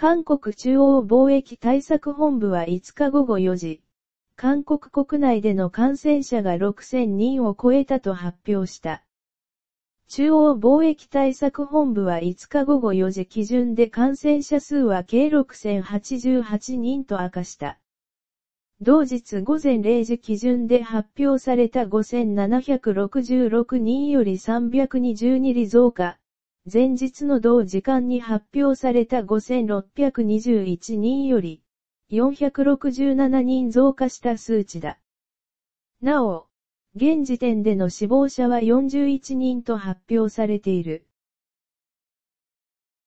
韓国中央貿易対策本部は5日午後4時、韓国国内での感染者が6000人を超えたと発表した。中央貿易対策本部は5日午後4時基準で感染者数は計6088人と明かした。同日午前0時基準で発表された5766人より322増加、前日の同時間に発表された5621人より、467人増加した数値だ。なお、現時点での死亡者は41人と発表されている。